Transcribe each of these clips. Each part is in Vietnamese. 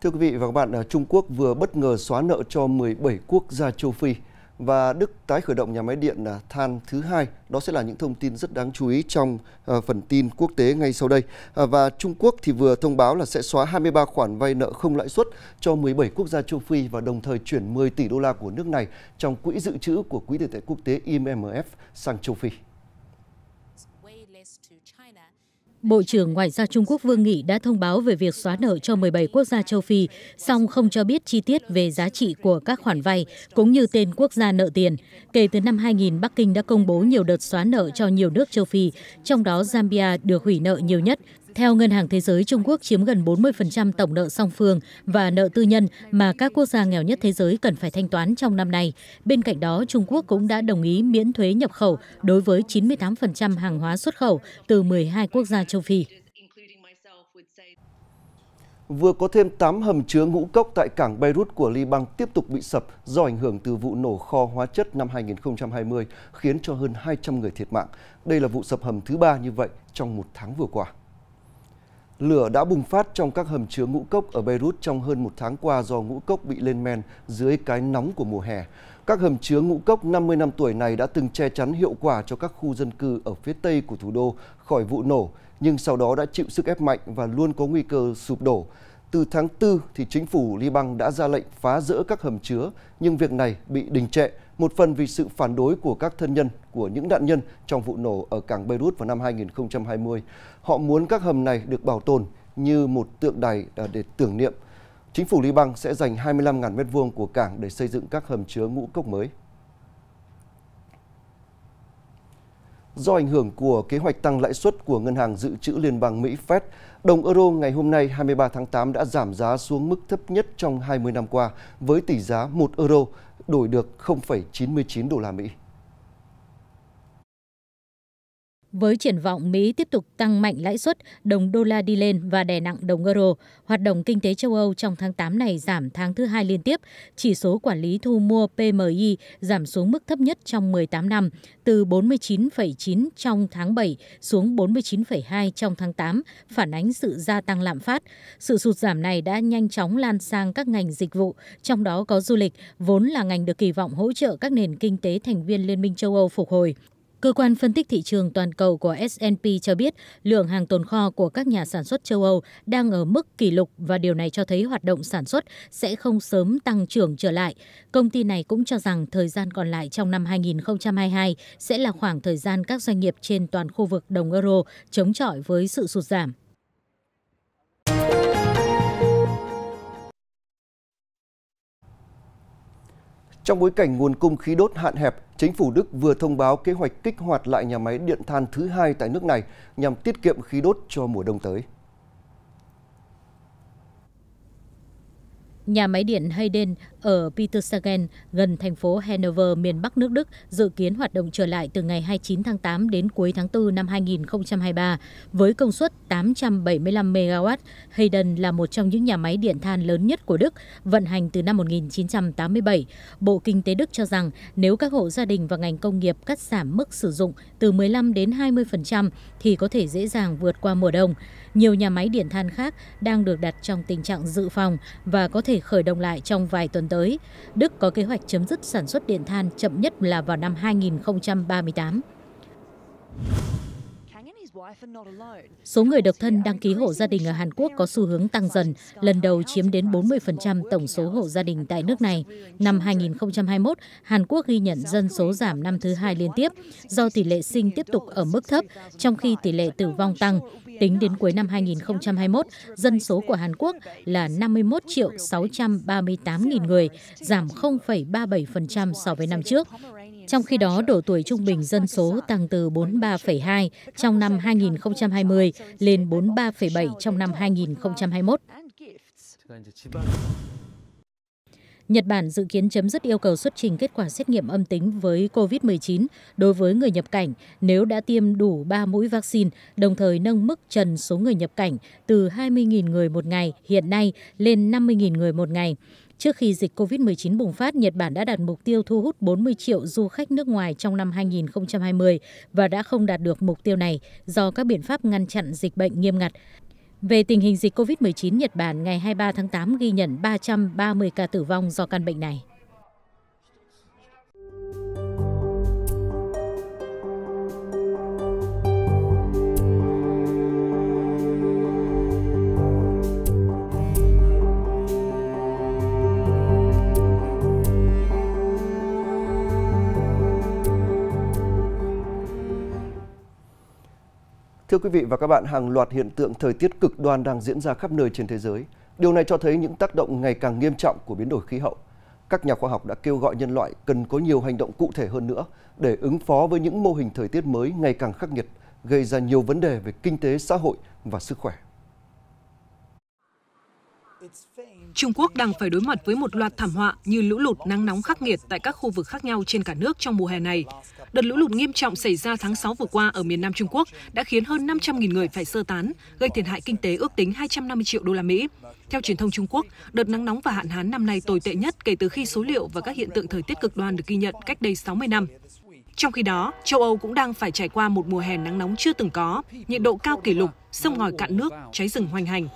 Thưa quý vị và các bạn, à, Trung Quốc vừa bất ngờ xóa nợ cho 17 quốc gia châu Phi và Đức tái khởi động nhà máy điện à, than thứ hai. Đó sẽ là những thông tin rất đáng chú ý trong à, phần tin quốc tế ngay sau đây. Và Trung Quốc thì vừa thông báo là sẽ xóa 23 khoản vay nợ không lãi suất cho 17 quốc gia châu Phi và đồng thời chuyển 10 tỷ đô la của nước này trong quỹ dự trữ của Quỹ tiền tệ quốc tế IMF sang châu Phi. Bộ trưởng Ngoại giao Trung Quốc Vương Nghị đã thông báo về việc xóa nợ cho 17 quốc gia châu Phi, song không cho biết chi tiết về giá trị của các khoản vay cũng như tên quốc gia nợ tiền. Kể từ năm 2000, Bắc Kinh đã công bố nhiều đợt xóa nợ cho nhiều nước châu Phi, trong đó Zambia được hủy nợ nhiều nhất theo Ngân hàng Thế giới, Trung Quốc chiếm gần 40% tổng nợ song phương và nợ tư nhân mà các quốc gia nghèo nhất thế giới cần phải thanh toán trong năm nay. Bên cạnh đó, Trung Quốc cũng đã đồng ý miễn thuế nhập khẩu đối với 98% hàng hóa xuất khẩu từ 12 quốc gia châu Phi. Vừa có thêm 8 hầm chứa ngũ cốc tại cảng Beirut của Liban tiếp tục bị sập do ảnh hưởng từ vụ nổ kho hóa chất năm 2020, khiến cho hơn 200 người thiệt mạng. Đây là vụ sập hầm thứ ba như vậy trong một tháng vừa qua. Lửa đã bùng phát trong các hầm chứa ngũ cốc ở Beirut trong hơn một tháng qua do ngũ cốc bị lên men dưới cái nóng của mùa hè. Các hầm chứa ngũ cốc 50 năm tuổi này đã từng che chắn hiệu quả cho các khu dân cư ở phía tây của thủ đô khỏi vụ nổ, nhưng sau đó đã chịu sức ép mạnh và luôn có nguy cơ sụp đổ từ tháng 4 thì chính phủ Liban đã ra lệnh phá rỡ các hầm chứa, nhưng việc này bị đình trệ, một phần vì sự phản đối của các thân nhân của những nạn nhân trong vụ nổ ở cảng Beirut vào năm 2020. Họ muốn các hầm này được bảo tồn như một tượng đài à, để tưởng niệm. Chính phủ Liban sẽ dành 25.000 m2 của cảng để xây dựng các hầm chứa ngũ cốc mới. Do ảnh hưởng của kế hoạch tăng lãi suất của Ngân hàng Dự trữ Liên bang Mỹ Fed, đồng euro ngày hôm nay 23 tháng 8 đã giảm giá xuống mức thấp nhất trong 20 năm qua với tỷ giá 1 euro đổi được 0,99 đô la Mỹ. Với triển vọng Mỹ tiếp tục tăng mạnh lãi suất, đồng đô la đi lên và đè nặng đồng euro, hoạt động kinh tế châu Âu trong tháng 8 này giảm tháng thứ hai liên tiếp, chỉ số quản lý thu mua PMI giảm xuống mức thấp nhất trong 18 năm, từ 49,9 trong tháng 7 xuống 49,2 trong tháng 8, phản ánh sự gia tăng lạm phát. Sự sụt giảm này đã nhanh chóng lan sang các ngành dịch vụ, trong đó có du lịch, vốn là ngành được kỳ vọng hỗ trợ các nền kinh tế thành viên Liên minh châu Âu phục hồi. Cơ quan phân tích thị trường toàn cầu của S&P cho biết lượng hàng tồn kho của các nhà sản xuất châu Âu đang ở mức kỷ lục và điều này cho thấy hoạt động sản xuất sẽ không sớm tăng trưởng trở lại. Công ty này cũng cho rằng thời gian còn lại trong năm 2022 sẽ là khoảng thời gian các doanh nghiệp trên toàn khu vực đồng euro chống chọi với sự sụt giảm. Trong bối cảnh nguồn cung khí đốt hạn hẹp, chính phủ Đức vừa thông báo kế hoạch kích hoạt lại nhà máy điện than thứ hai tại nước này nhằm tiết kiệm khí đốt cho mùa đông tới. Nhà máy điện Hayden ở Petersagen gần thành phố Hanover miền Bắc nước Đức dự kiến hoạt động trở lại từ ngày 29 tháng 8 đến cuối tháng 4 năm 2023 với công suất 875 MW. Hayden là một trong những nhà máy điện than lớn nhất của Đức, vận hành từ năm 1987. Bộ Kinh tế Đức cho rằng nếu các hộ gia đình và ngành công nghiệp cắt giảm mức sử dụng từ 15 đến 20% thì có thể dễ dàng vượt qua mùa đông. Nhiều nhà máy điện than khác đang được đặt trong tình trạng dự phòng và có thể khởi động lại trong vài tuần tới, Đức có kế hoạch chấm dứt sản xuất điện than chậm nhất là vào năm 2038. Số người độc thân đăng ký hộ gia đình ở Hàn Quốc có xu hướng tăng dần, lần đầu chiếm đến 40% tổng số hộ gia đình tại nước này. Năm 2021, Hàn Quốc ghi nhận dân số giảm năm thứ hai liên tiếp do tỷ lệ sinh tiếp tục ở mức thấp, trong khi tỷ lệ tử vong tăng. Tính đến cuối năm 2021, dân số của Hàn Quốc là 51 638 nghìn người, giảm 0,37% so với năm trước. Trong khi đó, độ tuổi trung bình dân số tăng từ 43,2 trong năm 2020 lên 43,7 trong năm 2021. Nhật Bản dự kiến chấm dứt yêu cầu xuất trình kết quả xét nghiệm âm tính với COVID-19 đối với người nhập cảnh nếu đã tiêm đủ 3 mũi vaccine, đồng thời nâng mức trần số người nhập cảnh từ 20.000 người một ngày hiện nay lên 50.000 người một ngày. Trước khi dịch COVID-19 bùng phát, Nhật Bản đã đặt mục tiêu thu hút 40 triệu du khách nước ngoài trong năm 2020 và đã không đạt được mục tiêu này do các biện pháp ngăn chặn dịch bệnh nghiêm ngặt. Về tình hình dịch COVID-19, Nhật Bản ngày 23 tháng 8 ghi nhận 330 ca tử vong do căn bệnh này. Thưa quý vị và các bạn, hàng loạt hiện tượng thời tiết cực đoan đang diễn ra khắp nơi trên thế giới. Điều này cho thấy những tác động ngày càng nghiêm trọng của biến đổi khí hậu. Các nhà khoa học đã kêu gọi nhân loại cần có nhiều hành động cụ thể hơn nữa để ứng phó với những mô hình thời tiết mới ngày càng khắc nghiệt, gây ra nhiều vấn đề về kinh tế, xã hội và sức khỏe. Trung Quốc đang phải đối mặt với một loạt thảm họa như lũ lụt nắng nóng khắc nghiệt tại các khu vực khác nhau trên cả nước trong mùa hè này. Đợt lũ lụt nghiêm trọng xảy ra tháng 6 vừa qua ở miền Nam Trung Quốc đã khiến hơn 500.000 người phải sơ tán, gây thiệt hại kinh tế ước tính 250 triệu đô la Mỹ. Theo truyền thông Trung Quốc, đợt nắng nóng và hạn hán năm nay tồi tệ nhất kể từ khi số liệu và các hiện tượng thời tiết cực đoan được ghi nhận cách đây 60 năm. Trong khi đó, châu Âu cũng đang phải trải qua một mùa hè nắng nóng chưa từng có, nhiệt độ cao kỷ lục, sông ngòi cạn nước, cháy rừng hoành hành.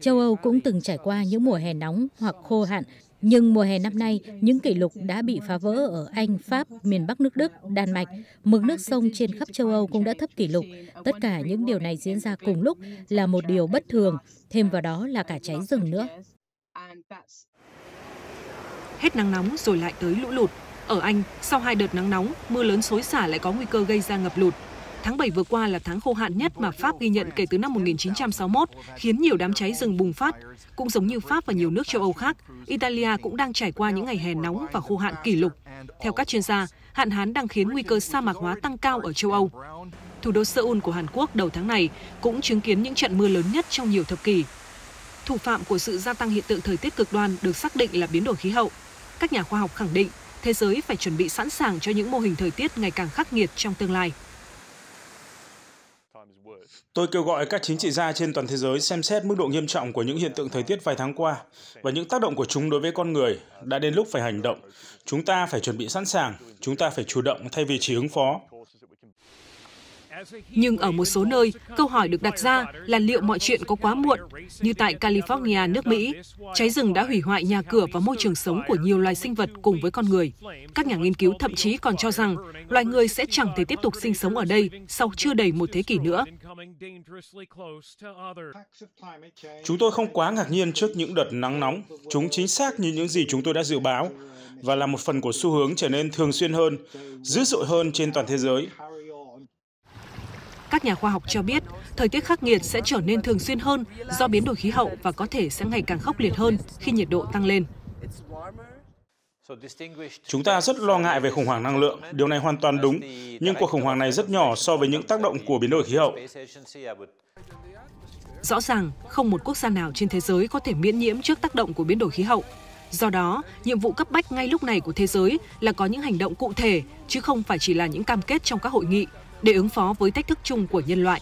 Châu Âu cũng từng trải qua những mùa hè nóng hoặc khô hạn, nhưng mùa hè năm nay, những kỷ lục đã bị phá vỡ ở Anh, Pháp, miền Bắc nước Đức, Đan Mạch. Mực nước sông trên khắp châu Âu cũng đã thấp kỷ lục. Tất cả những điều này diễn ra cùng lúc là một điều bất thường, thêm vào đó là cả cháy rừng nữa. Hết nắng nóng rồi lại tới lũ lụt. Ở Anh, sau hai đợt nắng nóng, mưa lớn xối xả lại có nguy cơ gây ra ngập lụt, Tháng 7 vừa qua là tháng khô hạn nhất mà Pháp ghi nhận kể từ năm 1961, khiến nhiều đám cháy rừng bùng phát. Cũng giống như Pháp và nhiều nước châu Âu khác, Italia cũng đang trải qua những ngày hè nóng và khô hạn kỷ lục. Theo các chuyên gia, hạn hán đang khiến nguy cơ sa mạc hóa tăng cao ở châu Âu. Thủ đô Seoul của Hàn Quốc đầu tháng này cũng chứng kiến những trận mưa lớn nhất trong nhiều thập kỷ. Thủ phạm của sự gia tăng hiện tượng thời tiết cực đoan được xác định là biến đổi khí hậu. Các nhà khoa học khẳng định thế giới phải chuẩn bị sẵn sàng cho những mô hình thời tiết ngày càng khắc nghiệt trong tương lai. Tôi kêu gọi các chính trị gia trên toàn thế giới xem xét mức độ nghiêm trọng của những hiện tượng thời tiết vài tháng qua và những tác động của chúng đối với con người. Đã đến lúc phải hành động. Chúng ta phải chuẩn bị sẵn sàng, chúng ta phải chủ động thay vì chỉ ứng phó. Nhưng ở một số nơi, câu hỏi được đặt ra là liệu mọi chuyện có quá muộn, như tại California, nước Mỹ. Cháy rừng đã hủy hoại nhà cửa và môi trường sống của nhiều loài sinh vật cùng với con người. Các nhà nghiên cứu thậm chí còn cho rằng loài người sẽ chẳng thể tiếp tục sinh sống ở đây sau chưa đầy một thế kỷ nữa. Chúng tôi không quá ngạc nhiên trước những đợt nắng nóng. Chúng chính xác như những gì chúng tôi đã dự báo và là một phần của xu hướng trở nên thường xuyên hơn, dữ dội hơn trên toàn thế giới. Các nhà khoa học cho biết, thời tiết khắc nghiệt sẽ trở nên thường xuyên hơn do biến đổi khí hậu và có thể sẽ ngày càng khốc liệt hơn khi nhiệt độ tăng lên. Chúng ta rất lo ngại về khủng hoảng năng lượng, điều này hoàn toàn đúng, nhưng cuộc khủng hoảng này rất nhỏ so với những tác động của biến đổi khí hậu. Rõ ràng, không một quốc gia nào trên thế giới có thể miễn nhiễm trước tác động của biến đổi khí hậu. Do đó, nhiệm vụ cấp bách ngay lúc này của thế giới là có những hành động cụ thể, chứ không phải chỉ là những cam kết trong các hội nghị để ứng phó với thách thức chung của nhân loại.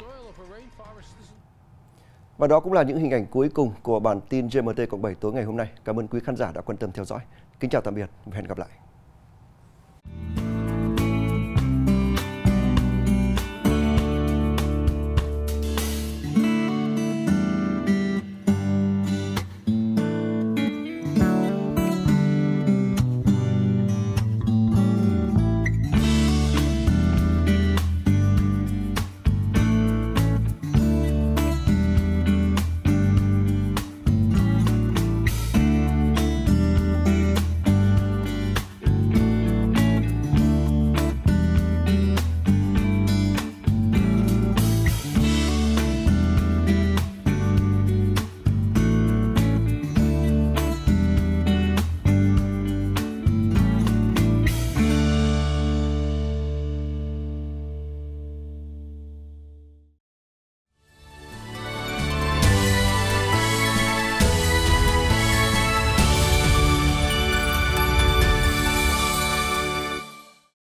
Và đó cũng là những hình ảnh cuối cùng của bản tin GMT cộng 7 tối ngày hôm nay. Cảm ơn quý khán giả đã quan tâm theo dõi. Kính chào tạm biệt và hẹn gặp lại.